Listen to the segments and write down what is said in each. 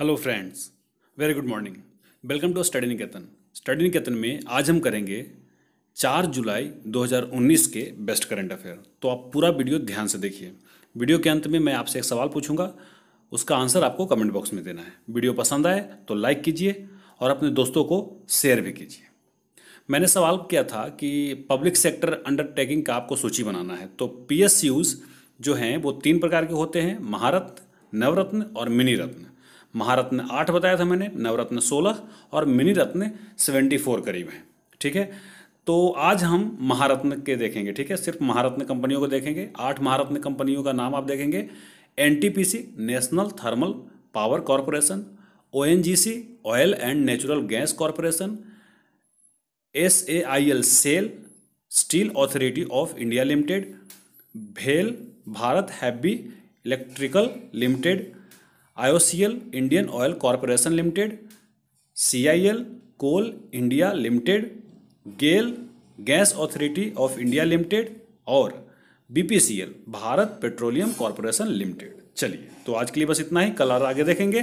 hello friends very good morning welcome to study Niketan study Niketan में आज हम करेंगे 4 जुलाई 2019 के बेस्ट करंट अफेयर तो आप पूरा वीडियो ध्यान से देखिए वीडियो के अंत में मैं आपसे एक सवाल पूछूंगा उसका आंसर आपको कमेंट बॉक्स में देना है वीडियो पसंद आए तो लाइक कीजिए और अपने दोस्तों को शेयर भी कीजिए मैंने सवाल किया था कि पब्लिक सेक्टर अंडरटेकिंग का आपको सूची बनाना है तो पी जो हैं वो तीन प्रकार के होते हैं महारत्न नवरत्न और मिनी रत्न महारत्न आठ बताया था मैंने नवरत्न सोलह और मिनी रत्न सेवेंटी फोर करीब हैं ठीक है तो आज हम महारत्न के देखेंगे ठीक है सिर्फ महारत्न कंपनियों को देखेंगे आठ महारत्न कंपनियों का नाम आप देखेंगे N national thermal power corporation O oil and natural gas corporation S A I L SAIL steel authority of India limited भेल Bharat heavy electrical limited IOCL Indian oil corporation limited CIL coal India limited GAIL gas authority of India limited और BPCL Bharat petroleum corporation limited चलिए तो आज के लिए बस इतना ही कल और आगे देखेंगे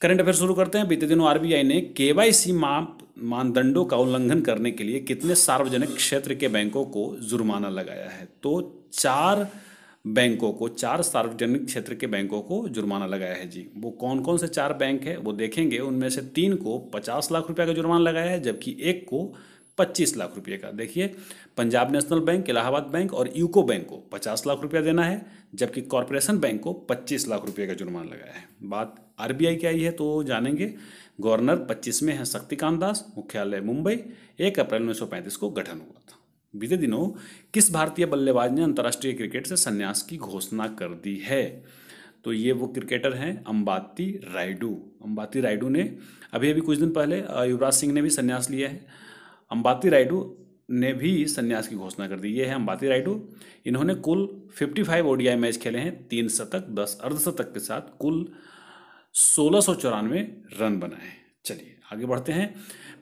करंट अफेयर शुरू करते हैं बीते दिनों आरबीआई ने केवाईसी माप मानदंडों का उल्लंघन करने के लिए कितने सार्वजनिक क्षेत्र के बैंकों को जुर्माना लगाया है तो चार बैंकों को चार सार्वजनिक क्षेत्र के बैंकों को जुर्माना लगाया है जी वो कौन कौन से चार बैंक है वो देखेंगे उनमें से तीन को पचास लाख रुपये का जुर्माना लगाया है जबकि एक को पच्चीस लाख रुपये का देखिए Punjab national bank Allahabad bank और यूको बैंक को पचास लाख रुपया देना है जबकि कॉरपोरेशन बैंक को पच्चीस लाख रुपये का जुर्माना लगाया है बात आर की आई है तो जानेंगे गवर्नर पच्चीस में हैं शक्तिकांत दास मुख्यालय मुंबई एक अप्रैल उन्नीस को गठन हुआ था बीते दिनों किस भारतीय बल्लेबाज ने अंतर्राष्ट्रीय क्रिकेट से संन्यास की घोषणा कर दी है तो ये वो क्रिकेटर हैं अंबाती रायडू अंबाती रायडू ने अभी अभी कुछ दिन पहले युवराज सिंह ने भी संन्यास लिया है अंबाती रायडू ने भी संन्यास की घोषणा कर दी ये है अंबाती रायडू इन्होंने कुल 55 ओडीआई मैच खेले हैं तीन शतक दस अर्धशतक के साथ कुल सोलह सौ चौरानवे रन बनाए चलिए आगे बढ़ते हैं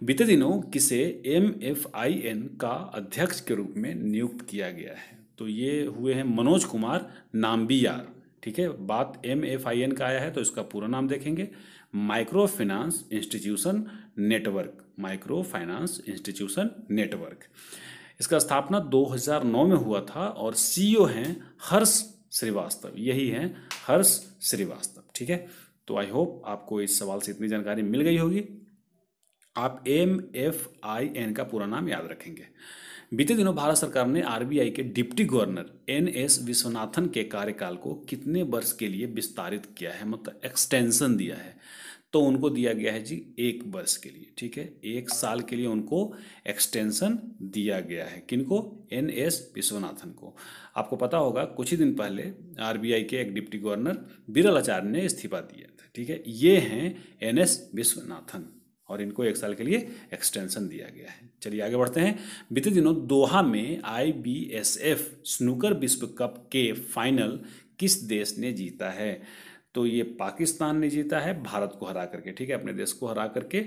बीते दिनों किसे एम एफ आई एन का अध्यक्ष के रूप में नियुक्त किया गया है तो ये हुए हैं मनोज कुमार नाम्बियार ठीक है बात एम एफ आई एन का आया है तो इसका पूरा नाम देखेंगे micro finance institution network micro finance institution network इसका स्थापना 2009 में हुआ था और सीईओ e हैं हर्ष श्रीवास्तव यही हैं हर्ष श्रीवास्तव ठीक है तो आई होप आपको इस सवाल से इतनी जानकारी मिल गई होगी आप एम एफ आई एन का पूरा नाम याद रखेंगे बीते दिनों भारत सरकार ने आरबीआई के deputy governor N S Vishwanathan के कार्यकाल को कितने वर्ष के लिए विस्तारित किया है मतलब एक्सटेंशन दिया है तो उनको दिया गया है जी एक वर्ष के लिए ठीक है एक साल के लिए उनको एक्सटेंशन दिया गया है किनको एन एस विश्वनाथन को आपको पता होगा कुछ ही दिन पहले आरबीआई के एक डिप्टी गवर्नर बिरल आचार्य ने इस्तीफा दिया था ठीक है ये हैं एन एस विश्वनाथन और इनको एक साल के लिए एक्सटेंशन दिया गया है चलिए आगे बढ़ते हैं बीते दिनों दोहा में एफ स्नूकर विश्व कप के फाइनल किस देश ने जीता है तो ये पाकिस्तान ने जीता है भारत को हरा करके ठीक है अपने देश को हरा करके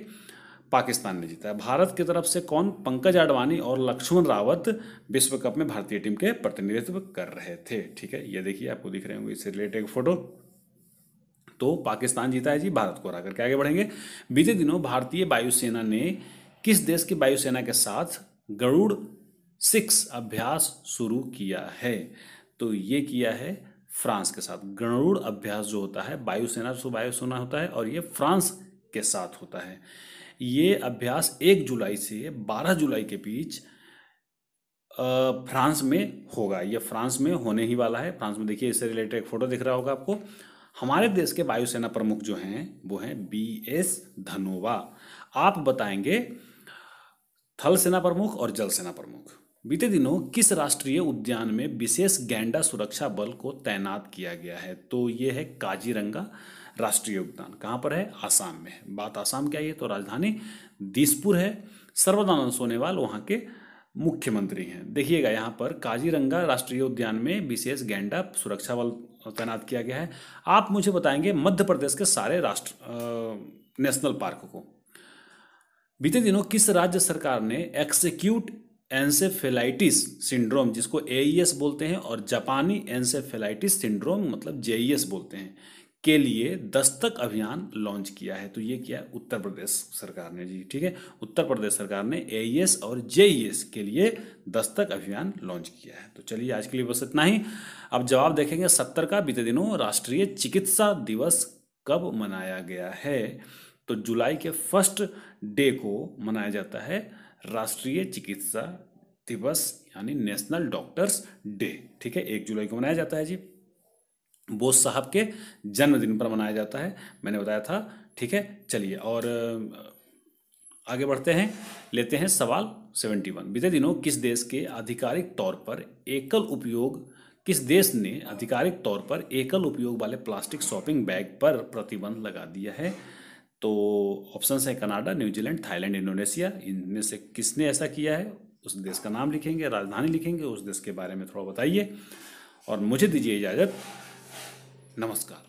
पाकिस्तान ने जीता है भारत की तरफ से कौन पंकज आडवाणी और लक्ष्मण रावत विश्व कप में भारतीय टीम के प्रतिनिधित्व कर रहे थे ठीक है ये देखिए आपको दिख रहे होंगे इससे रिलेटेड फोटो तो पाकिस्तान जीता है जी भारत को हरा करके आगे बढ़ेंगे बीते दिनों भारतीय वायुसेना ने किस देश की वायुसेना के साथ गरुड़ सिक्स अभ्यास शुरू किया है तो ये किया है फ्रांस के साथ गरुड़ अभ्यास जो होता है वायुसेना से वायुसेना होता है और ये फ्रांस के साथ होता है ये अभ्यास एक जुलाई से बारह जुलाई के बीच फ्रांस में होगा ये फ्रांस में होने ही वाला है फ्रांस में देखिए इससे रिलेटेड एक फ़ोटो दिख रहा होगा आपको हमारे देश के वायुसेना प्रमुख जो हैं वो हैं बी एस धनोवा आप बताएंगे थल सेना प्रमुख और जल सेना प्रमुख बीते दिनों किस राष्ट्रीय उद्यान में विशेष गैंडा सुरक्षा बल को तैनात किया गया है तो ये है काजीरंगा राष्ट्रीय उद्यान कहाँ पर है आसाम में है बात आसाम क्या है तो राजधानी दिसपुर है सर्वदानंद सोनेवाल वहाँ के मुख्यमंत्री हैं देखिएगा यहाँ पर काजीरंगा राष्ट्रीय उद्यान में विशेष गैंडा सुरक्षा बल तैनात किया गया है आप मुझे बताएंगे मध्य प्रदेश के सारे राष्ट्र नेशनल पार्क को बीते दिनों किस राज्य सरकार ने एक्सिक्यूट एनसेफेलाइटिस सिंड्रोम जिसको ए बोलते हैं और जापानी एनसेफेलाइटिस सिंड्रोम मतलब जे बोलते हैं के लिए दस्तक अभियान लॉन्च किया है तो ये किया है उत्तर प्रदेश सरकार ने जी ठीक है उत्तर प्रदेश सरकार ने ए e और जे e के लिए दस्तक अभियान लॉन्च किया है तो चलिए आज के लिए बस इतना ही अब जवाब देखेंगे सत्तर का बीते दिनों राष्ट्रीय चिकित्सा दिवस कब मनाया गया है तो जुलाई के फर्स्ट डे को मनाया जाता है राष्ट्रीय चिकित्सा दिवस यानी नेशनल डॉक्टर्स डे ठीक है एक जुलाई को मनाया जाता है जी बोस साहब के जन्मदिन पर मनाया जाता है मैंने बताया था ठीक है चलिए और आगे बढ़ते हैं लेते हैं सवाल सेवेंटी वन बीते दिनों किस देश के आधिकारिक तौर पर एकल उपयोग किस देश ने आधिकारिक तौर पर एकल उपयोग वाले प्लास्टिक शॉपिंग बैग पर प्रतिबंध लगा दिया है तो ऑप्शन है कनाडा न्यूजीलैंड थाईलैंड इंडोनेशिया इनमें से किसने ऐसा किया है उस देश का नाम लिखेंगे राजधानी लिखेंगे उस देश के बारे में थोड़ा बताइए और मुझे दीजिए इजाज़त नमस्कार